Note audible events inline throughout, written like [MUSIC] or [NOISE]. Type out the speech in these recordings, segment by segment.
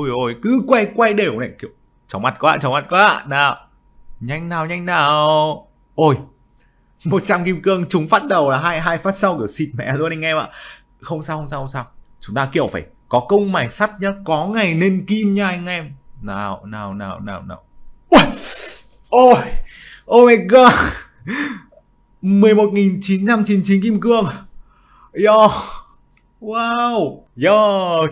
ui ôi cứ quay quay đều này kiểu chóng mặt quá chóng mặt quá nào nhanh nào nhanh nào ôi 100 [LAUGHS] kim cương chúng phát đầu là hai hai phát sau kiểu xịt mẹ luôn anh em ạ không sao không sao không sao chúng ta kiểu phải có công mài sắt nhá có ngày nên kim nha anh em nào nào nào nào nào ôi oh my god 11.999 [LAUGHS] kim cương yo Wow! Yo!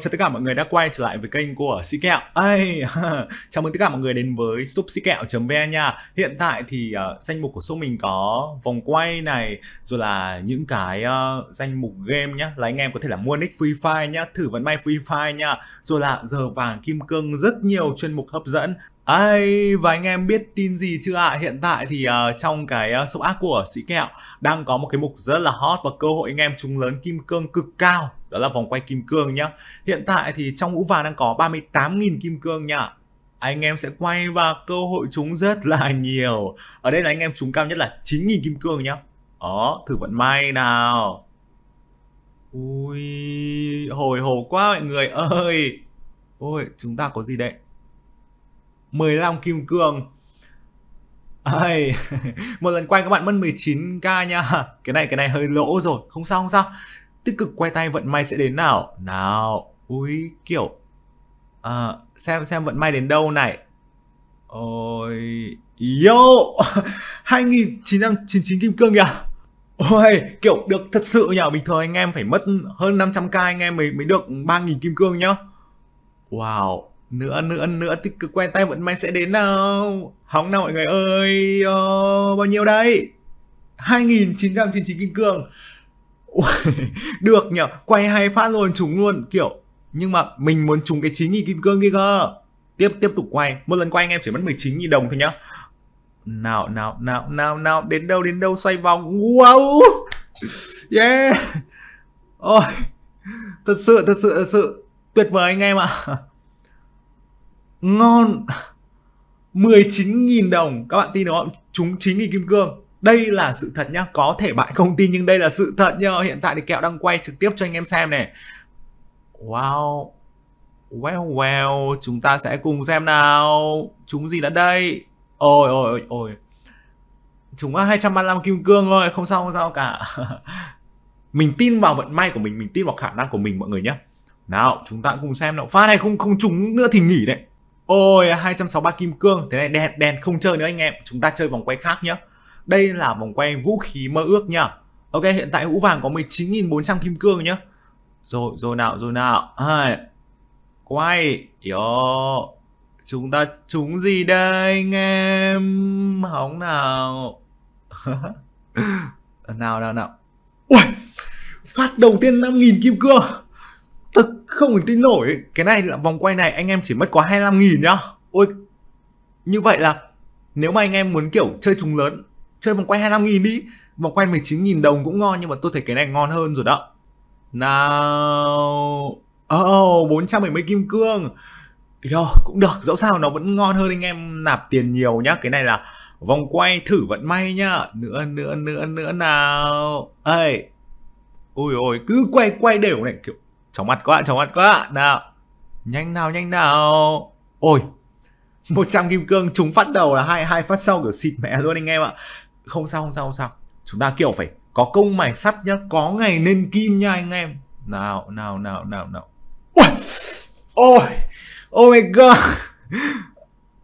Chào tất cả mọi người đã quay trở lại với kênh của Sĩ Kẹo. Ây! [LAUGHS] Chào mừng tất cả mọi người đến với súp sĩ kẹo.vn nha. Hiện tại thì uh, danh mục của súp mình có vòng quay này, rồi là những cái uh, danh mục game nhá. Là anh em có thể là mua nick Free Fire nhá, thử vận may Free Fire nha. Rồi là giờ vàng kim cương rất nhiều chuyên mục hấp dẫn. Ai, và anh em biết tin gì chưa ạ? À? Hiện tại thì uh, trong cái uh, ờ, shop app của Sĩ Kẹo đang có một cái mục rất là hot và cơ hội anh em trúng lớn kim cương cực cao. Đó là vòng quay kim cương nhá. Hiện tại thì trong ngũ vàng đang có 38.000 kim cương nhá. Anh em sẽ quay và cơ hội trúng rất là [LAUGHS] nhiều. Ở đây là anh em trúng cao nhất là 9.000 kim cương nhá. Đó, thử vận may nào. Ui, hồi hộp quá mọi người ơi. Ôi, chúng ta có gì đây 15 kim cương Ây, [LAUGHS] một lần quay các bạn mất 19k nha Cái này cái này hơi lỗ rồi Không sao không sao Tích cực quay tay vận may sẽ đến nào Nào Ui kiểu à, Xem xem vận may đến đâu này Ôi Yo 2999 [LAUGHS] kim cương kìa Ôi, kiểu được thật sự nhỉ, Bình thường anh em phải mất hơn 500k anh em mới, mới được 3.000 kim cương nhá Wow nữa nữa nữa thì cứ quay tay vẫn may sẽ đến nào hóng nào mọi người ơi uh, bao nhiêu đây 2999 kim cương [LAUGHS] được nhở quay hay phát luôn trúng luôn kiểu nhưng mà mình muốn trúng cái 9.000 kim cương kia cơ tiếp tiếp tục quay một lần quay anh em chỉ mất 19.000 đồng thôi nhá nào nào nào nào nào đến đâu đến đâu xoay vòng wow yeah ôi thật sự thật sự thật sự tuyệt vời anh em ạ à ngon 19.000 đồng các bạn tin được không chúng chính nghìn kim cương đây là sự thật nhá có thể bạn không tin nhưng đây là sự thật nhá hiện tại thì kẹo đang quay trực tiếp cho anh em xem này wow well well chúng ta sẽ cùng xem nào chúng gì đã đây ôi ôi ôi chúng là 235 kim cương thôi không sao không sao cả [LAUGHS] mình tin vào vận may của mình mình tin vào khả năng của mình mọi người nhé nào chúng ta cùng xem nào pha này không không trúng nữa thì nghỉ đấy Ôi 263 kim cương Thế này đèn, đèn không chơi nữa anh em Chúng ta chơi vòng quay khác nhé Đây là vòng quay vũ khí mơ ước nhá Ok hiện tại hũ vàng có 19.400 kim cương nhá Rồi rồi nào rồi nào à, Quay Yo Chúng ta trúng gì đây anh em Hóng nào [LAUGHS] Nào nào nào Ui Phát đầu tiên 5.000 kim cương Thực không thể tin nổi Cái này là vòng quay này anh em chỉ mất có 25 nghìn nhá Ôi Như vậy là Nếu mà anh em muốn kiểu chơi trúng lớn Chơi vòng quay 25 nghìn đi Vòng quay 19 nghìn đồng cũng ngon Nhưng mà tôi thấy cái này ngon hơn rồi đó Nào Oh 470 kim cương Yo, cũng được, dẫu sao nó vẫn ngon hơn anh em nạp tiền nhiều nhá Cái này là vòng quay thử vận may nhá Nữa, nữa, nữa, nữa nào ơi Ôi ôi, cứ quay quay đều này Kiểu Chóng mặt quá, chóng mặt quá. Nào. Nhanh nào, nhanh nào. Ôi. 100 [LAUGHS] kim cương chúng phát đầu là hai hai phát sau kiểu xịt mẹ luôn anh em ạ. Không sao, không sao, không sao. Chúng ta kiểu phải có công mài sắt nhá, có ngày nên kim nha anh em. Nào, nào, nào, nào, nào. Ôi. Ôi. Oh my god.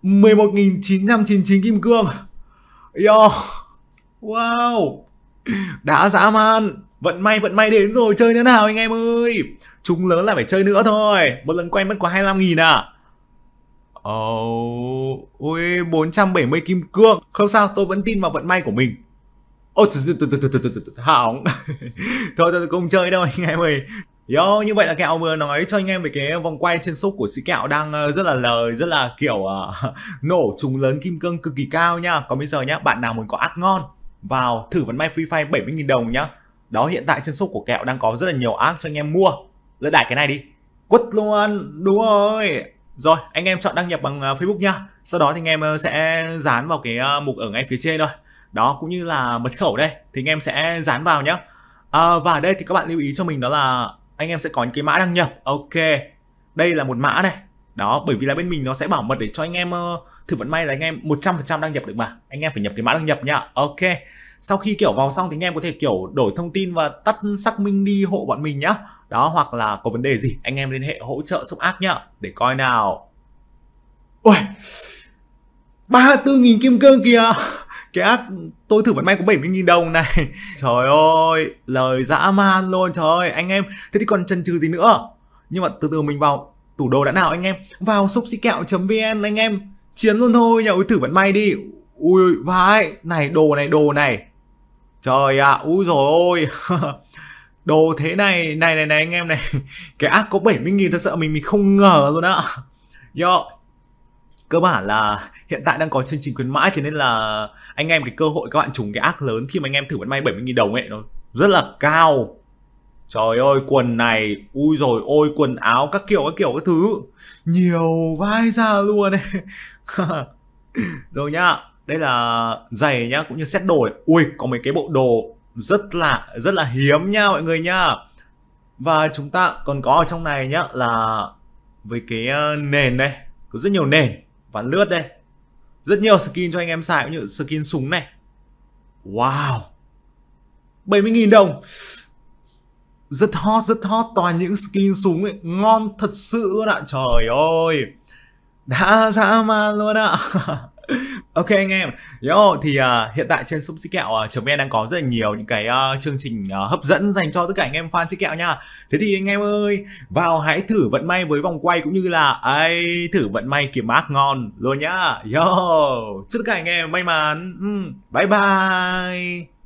11.999 [LAUGHS] kim cương. Yo. Wow. Đã dã man. Vận may vận may đến rồi chơi nữa nào anh em ơi. Chúng lớn là phải chơi nữa thôi. Một lần quay mất có 25 nghìn à. Ồ, oh, ôi 470 kim cương. Không sao, tôi vẫn tin vào vận may của mình. Ô, hỏng. [LAUGHS] Thôi, tôi không chơi đâu anh em ơi. Yo, như vậy là kẹo vừa nói cho anh em về cái vòng quay trên shop của sĩ kẹo đang ờ, rất là lời, rất là kiểu uh, [LAUGHS] nổ trùng lớn kim cương cực kỳ cao nha. Còn bây giờ nhá, bạn nào muốn có ác ngon vào thử vận may Free Fire 70.000 đồng nhá. Đó hiện tại trên shop của kẹo đang có rất là nhiều ác cho anh em mua. Lật đại cái này đi Quất luôn Đúng rồi Rồi anh em chọn đăng nhập bằng à, Facebook nhá Sau đó thì anh em ờ, sẽ dán vào cái ờ, mục ở ngay phía trên thôi Đó cũng như là mật khẩu đây Thì anh em sẽ dán vào nhá à, Và ở đây thì các bạn lưu ý cho mình đó là Anh em sẽ có những cái mã đăng nhập Ok Đây là một mã này đó bởi vì là bên mình nó sẽ bảo mật để cho anh em ờ, thử vận may là anh em 100% đăng nhập được mà anh em phải nhập cái mã đăng nhập nhá, ok sau khi kiểu vào xong thì anh em có thể kiểu đổi thông tin và tắt xác minh đi hộ bọn mình nhá đó hoặc là có vấn đề gì anh em liên hệ hỗ trợ xúc ác nhá để coi nào ui ba bốn nghìn kim cương kìa cái ác tôi thử vận may có 70.000 đồng này [LAUGHS] Trời ơi lời dã man luôn trời ơi anh em thế thì còn chần chừ gì nữa nhưng mà từ từ mình vào tủ đồ đã nào anh em vào xúc xí kẹo vn anh em chiến luôn thôi nhậu thử vận may đi ui vai này đồ này đồ này Trời ạ, à, úi rồi ôi [LAUGHS] Đồ thế này, này này này anh em này [LAUGHS] Cái ác có 70.000 thật sự mình mình không ngờ luôn á Yo Cơ bản là hiện tại đang có chương trình khuyến mãi Thế nên là anh em cái cơ hội các bạn trúng cái ác lớn Khi mà anh em thử vận may 70.000 đồng ấy Nó rất là cao Trời ơi quần này Ui rồi ôi quần áo các kiểu các kiểu các thứ Nhiều vai ra luôn ấy [LAUGHS] Rồi nhá đây là giày nhá cũng như set đồ này. ui có mấy cái bộ đồ rất là rất là hiếm nha mọi người nhá và chúng ta còn có ở trong này nhá là với cái ờ, nền này có rất nhiều nền ván lướt đây rất nhiều skin cho anh em xài cũng như skin súng này wow 70.000 đồng rất hot rất hot toàn những skin súng ấy ngon thật sự luôn ạ trời ơi đã dã man luôn ạ [LAUGHS] Ok anh em, yo thì uh, hiện tại trên shop xí kẹo uh, à, .vn e đang có rất là nhiều những cái uh, chương trình uh, hấp dẫn dành cho tất cả anh em fan xí kẹo nha. Thế thì anh em ơi, vào hãy thử vận may với vòng quay cũng như là ấy thử vận may kiếm mát ngon luôn nhá. Yo, chúc tất cả anh em may mắn. Ừ, bye bye.